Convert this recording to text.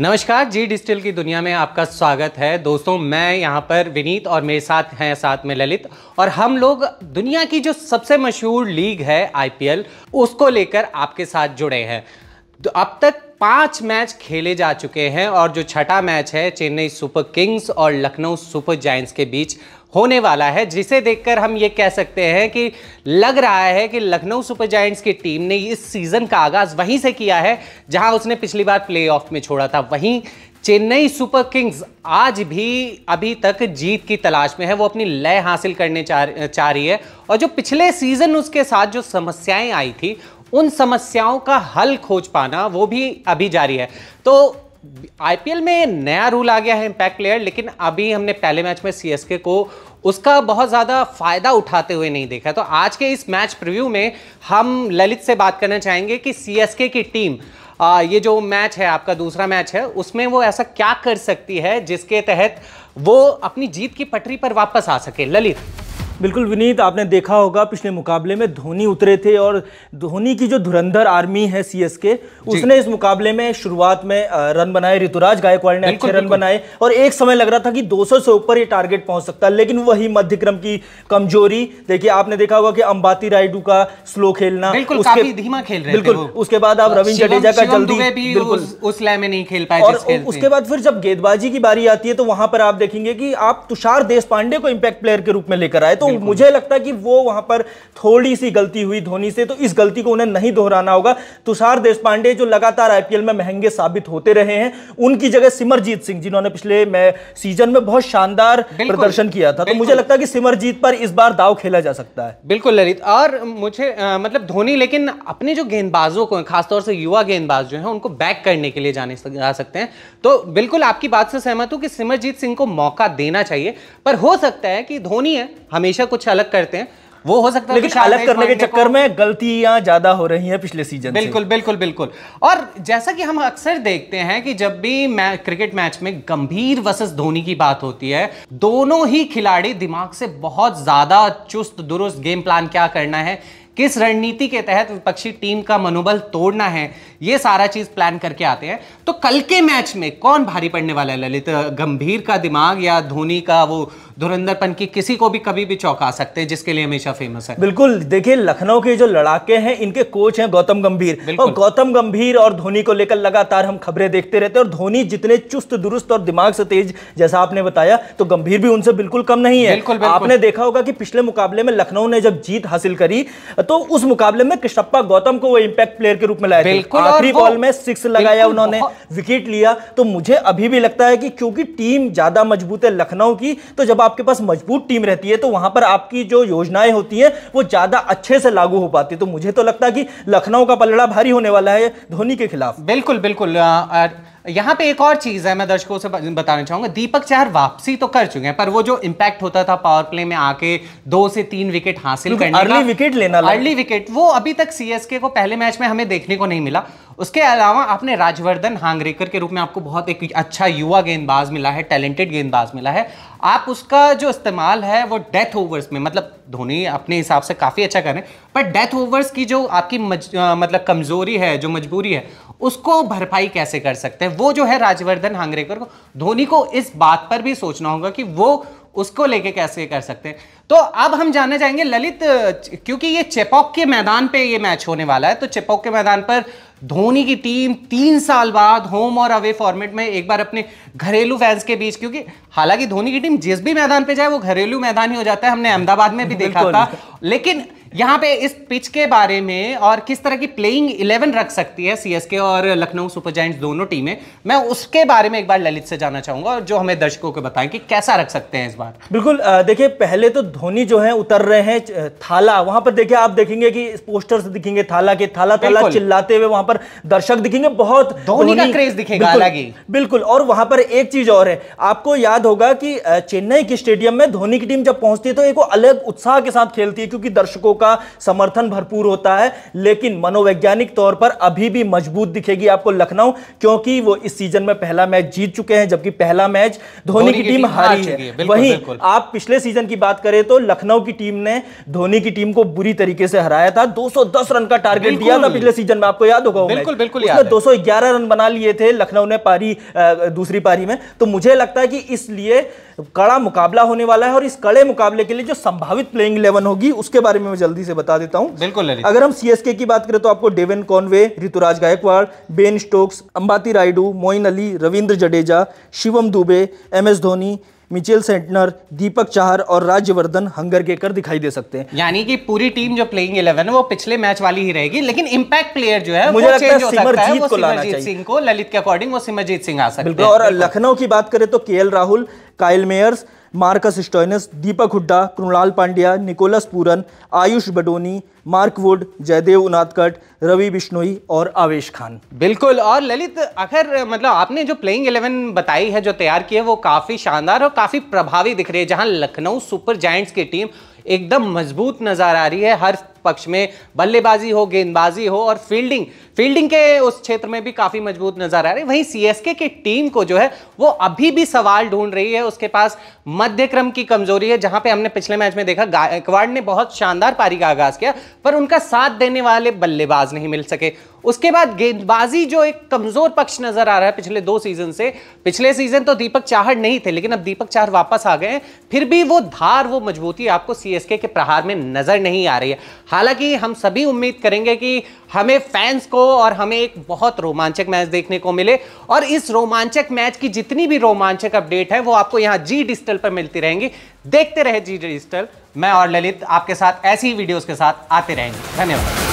नमस्कार जी डिजिटल की दुनिया में आपका स्वागत है दोस्तों मैं यहाँ पर विनीत और मेरे साथ हैं साथ में ललित और हम लोग दुनिया की जो सबसे मशहूर लीग है आईपीएल उसको लेकर आपके साथ जुड़े हैं तो अब तक पांच मैच खेले जा चुके हैं और जो छठा मैच है चेन्नई सुपर किंग्स और लखनऊ सुपर जायंट्स के बीच होने वाला है जिसे देखकर हम ये कह सकते हैं कि लग रहा है कि लखनऊ सुपर जायंट्स की टीम ने इस सीज़न का आगाज़ वहीं से किया है जहां उसने पिछली बार प्लेऑफ में छोड़ा था वहीं चेन्नई सुपर किंग्स आज भी अभी तक जीत की तलाश में है वो अपनी लय हासिल करने चाह चाह रही है और जो पिछले सीज़न उसके साथ जो समस्याएं आई थी उन समस्याओं का हल खोज पाना वो भी अभी जारी है तो आईपीएल में नया रूल आ गया है इम्पैक्ट प्लेयर लेकिन अभी हमने पहले मैच में सीएसके को उसका बहुत ज़्यादा फायदा उठाते हुए नहीं देखा तो आज के इस मैच प्रिव्यू में हम ललित से बात करना चाहेंगे कि सीएसके की टीम आ, ये जो मैच है आपका दूसरा मैच है उसमें वो ऐसा क्या कर सकती है जिसके तहत वो अपनी जीत की पटरी पर वापस आ सके ललित बिल्कुल विनीत आपने देखा होगा पिछले मुकाबले में धोनी उतरे थे और धोनी की जो धुरंधर आर्मी है सीएसके उसने इस मुकाबले में शुरुआत में रन बनाए ऋतुराज गायकवाड़ ने अच्छे रन बनाए और एक समय लग रहा था कि 200 से ऊपर ये टारगेट पहुंच सकता है लेकिन वही मध्यक्रम की कमजोरी देखिए आपने देखा होगा कि अंबाती रायडू का स्लो खेलना उसके धीमा खेल रहे बिल्कुल उसके बाद आप रविंद्र जडेजा का जल्दी बिल्कुल उस लय में नहीं खेल पाए और उसके बाद फिर जब गेंदबाजी की बारी आती है तो वहां पर आप देखेंगे कि आप तुषार देश को इम्पैक्ट प्लेयर के रूप में लेकर आए तो तो मुझे लगता है कि वो वहां पर थोड़ी सी गलती हुई धोनी से तो इस गलती को उन्हें नहीं दोहराना होगा तुषार देशपांडे जो लगातार आईपीएल में महंगे साबित होते रहे हैं उनकी जगह सिमरजीत सिंह जिन्होंने पिछले मैं सीजन में बहुत शानदार प्रदर्शन किया था तो मुझे लगता है कि सिमरजीत पर इस बार दाव खेला जा सकता है बिल्कुल ललित और मुझे मतलब धोनी लेकिन अपने जो गेंदबाजों को खासतौर से युवा गेंदबाज जो है उनको बैक करने के लिए जाने जा सकते हैं तो बिल्कुल आपकी बात से सहमत हूं कि सिमरजीत सिंह को मौका देना चाहिए पर हो सकता है कि धोनी है हमेशा हमेशा कुछ अलग करते हैं वो हो सकता है लेकिन अलग करने के चक्कर में गलतियां ज्यादा हो रही हैं पिछले सीजन बिल्कुल से। बिल्कुल बिल्कुल और जैसा कि हम अक्सर देखते हैं कि जब भी मैं क्रिकेट मैच में गंभीर वसस धोनी की बात होती है दोनों ही खिलाड़ी दिमाग से बहुत ज्यादा चुस्त दुरुस्त गेम प्लान क्या करना है किस रणनीति के तहत विपक्षी टीम का मनोबल तोड़ना है ये सारा चीज प्लान करके आते हैं तो कल के मैच में कौन भारी पड़ने वाला है ललित गंभीर का दिमाग या धोनी का वो पन की किसी को भी कभी भी चौंका सकते हैं जिसके लिए हमेशा फेमस है बिल्कुल देखिए लखनऊ के जो लड़ाके हैं इनके कोच हैं गौतम गंभीर और गौतम गंभीर और धोनी को लेकर लगातार हम खबरें देखते रहते हैं और धोनी जितने चुस्त दुरुस्त और दिमाग से तेज जैसा आपने बताया तो गंभीर भी उनसे बिल्कुल कम नहीं है बिल्कुल, बिल्कुल। आपने देखा होगा कि पिछले मुकाबले में लखनऊ ने जब जीत हासिल करी तो उस मुकाबले में कृष्णप्पा गौतम को वो इंपैक्ट प्लेयर के रूप में लाए आखिरी बॉल में सिक्स लगाया उन्होंने विकेट लिया तो मुझे अभी भी लगता है कि क्योंकि टीम ज्यादा मजबूत है लखनऊ की तो जब आपके पास मजबूत टीम रहती है तो वहां पर आपकी जो योजनाएं होती हैं वो ज़्यादा अच्छे से लागू हो पाती है तो मुझे तो लगता है कि लखनऊ का पलड़ा भारी होने वाला है धोनी के खिलाफ बिल्कुल बिल्कुल यहाँ पे एक और चीज़ है मैं दर्शकों से बताना चाहूंगा दीपक चार वापसी तो कर चुके हैं पर वो जो इम्पैक्ट होता था पावर प्ले में आके दो से तीन विकेट हासिल करने अर्ली का विकेट लेना अर्ली विकेट वो अभी तक सीएसके को पहले मैच में हमें देखने को नहीं मिला उसके अलावा आपने राजवर्धन हांगरेकर के रूप में आपको बहुत एक अच्छा युवा गेंदबाज मिला है टैलेंटेड गेंदबाज मिला है आप उसका जो इस्तेमाल है वो डेथ ओवर्स में मतलब धोनी अपने हिसाब से काफ़ी अच्छा कर रहे हैं पर डेथ ओवर्स की जो आपकी मज, आ, मतलब कमज़ोरी है जो मजबूरी है उसको भरपाई कैसे कर सकते हैं वो जो है राजवर्धन हांगरेकर को धोनी को इस बात पर भी सोचना होगा कि वो उसको लेके कैसे कर सकते हैं तो अब हम जानना चाहेंगे ललित क्योंकि ये चेपॉक के मैदान पे ये मैच होने वाला है तो चेपॉक के मैदान पर धोनी की टीम तीन साल बाद होम और अवे फॉर्मेट में एक बार अपने घरेलू फैंस के बीच क्योंकि हालांकि धोनी की टीम जिस भी मैदान पे जाए वो घरेलू मैदान ही हो जाता है हमने अहमदाबाद में भी देखा था लेकिन यहाँ पे इस पिच के बारे में और किस तरह की प्लेइंग इलेवन रख सकती है सीएसके और लखनऊ सुपर जाइंट्स दोनों टीमें मैं उसके बारे में एक बार ललित से जाना चाहूंगा और जो हमें दर्शकों को बताएं कि कैसा रख सकते हैं इस बार बिल्कुल देखिए पहले तो धोनी जो है उतर रहे हैं थाला वहां पर देखिए आप देखेंगे कि पोस्टर दिखेंगे थाला के थाला थाला चिल्लाते हुए वहां पर दर्शक दिखेंगे बहुत धोनी का क्रेज दिखेगा अलग ही बिल्कुल और वहां पर एक चीज और है आपको याद होगा कि चेन्नई के स्टेडियम में धोनी की टीम जब पहुंचती है तो एक अलग उत्साह के साथ खेलती है क्योंकि दर्शकों का का समर्थन भरपूर होता है लेकिन मनोवैज्ञानिक तौर पर अभी भी मजबूत दिखेगी आपको लखनऊ क्योंकि वो इस सीजन में पहला मैच जीत चुके हैं जबकि पहला मैच धोनी की टीम हारी है वहीं आप पिछले सीजन की बात करें तो लखनऊ की टीम ने धोनी की टीम को बुरी तरीके से हराया था 210 रन का टारगेट दिया था पिछले सीजन में आपको याद होगा बिल्कुल बिल्कुल दो सौ ग्यारह रन बना लिए थे लखनऊ ने पारी दूसरी पारी में तो मुझे लगता है कि इसलिए कड़ा मुकाबला होने वाला है और इस कड़े मुकाबले के लिए जो संभावित प्लेइंग इलेवन होगी उसके बारे में मैं जल्दी जल्दी से बता देता हूँ बिल्कुल अगर हम सीएसके की बात करें तो आपको Devon Conway Ruturaj Gaikwad Ben Stokes Ambati Rayudu Moeen Ali Ravindra Jadeja Shivam Dube M S Dhoni Mitchell Santner Deepak Chahar और राज्यवर्धन हंगर के कर दिखाई दे सकते हैं यानी कि पूरी टीम जो प्लेइंग इलेवन है वो पिछले मैच वाली ही रहेगी लेकिन इम्पैक्ट प्लेयर जो है मुझे लगता है सिमरजीत को लाना चाहिए सिंह को ललित के अकॉर्डिंग वो सिमरजीत सिंह आ सकते हैं और लखनऊ की बात करें तो K Rahul Kyle Mayers Marcus Stoinis Deepak Hooda Krunal Pandya Nicholas Pooran Ayush Badoni Mark Wood Jaydev Unadkat Ravi Bishnoi और आवेश खान बिल्कुल और ललित आखिर मतलब आपने जो प्लेइंग एलेवन बताई है जो तैयार की है वो काफ़ी शानदार और काफ़ी प्रभावी दिख रही है जहां लखनऊ सुपर जायंट्स की टीम एकदम मजबूत नज़र आ रही है हर पक्ष में बल्लेबाजी हो गेंदबाजी हो और फील्डिंग फील्डिंग के उस क्षेत्र में भी काफी मजबूत नजर आ रहे हैं वहीं सीएसके की टीम को जो है वो अभी भी सवाल ढूंढ रही है उसके पास मध्य क्रम की कमजोरी है जहां पे हमने पिछले मैच में देखा गायकवाड़ ने बहुत शानदार पारी का आगाज किया पर उनका साथ देने वाले बल्लेबाज नहीं मिल सके उसके बाद गेंदबाजी जो एक कमजोर पक्ष नजर आ रहा है पिछले दो सीजन से पिछले सीजन तो दीपक चाहर नहीं थे लेकिन अब दीपक चाहर वापस आ गए फिर भी वो धार वो मजबूती आपको सीएसके के प्रहार में नजर नहीं आ रही है हालांकि हम सभी उम्मीद करेंगे कि हमें फैंस को और हमें एक बहुत रोमांचक मैच देखने को मिले और इस रोमांचक मैच की जितनी भी रोमांचक अपडेट है वो आपको यहाँ जी डिजिटल पर मिलती रहेंगी देखते रहे जी डिजिटल मैं और ललित आपके साथ ऐसी ही वीडियोस के साथ आते रहेंगे धन्यवाद